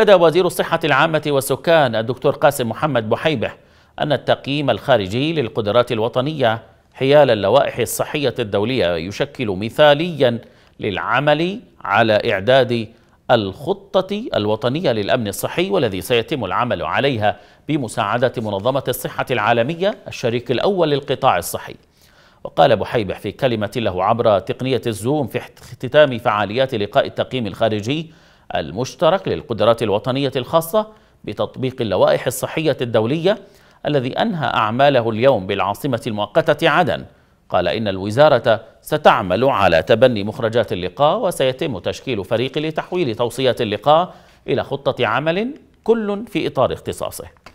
أكد وزير الصحة العامة والسكان الدكتور قاسم محمد بحيبه أن التقييم الخارجي للقدرات الوطنية حيال اللوائح الصحية الدولية يشكل مثاليا للعمل على إعداد الخطة الوطنية للأمن الصحي والذي سيتم العمل عليها بمساعدة منظمة الصحة العالمية الشريك الأول للقطاع الصحي وقال بحيبح في كلمة له عبر تقنية الزوم في اختتام فعاليات لقاء التقييم الخارجي المشترك للقدرات الوطنية الخاصة بتطبيق اللوائح الصحية الدولية الذي أنهى أعماله اليوم بالعاصمة المؤقتة عدن قال إن الوزارة ستعمل على تبني مخرجات اللقاء وسيتم تشكيل فريق لتحويل توصيات اللقاء إلى خطة عمل كل في إطار اختصاصه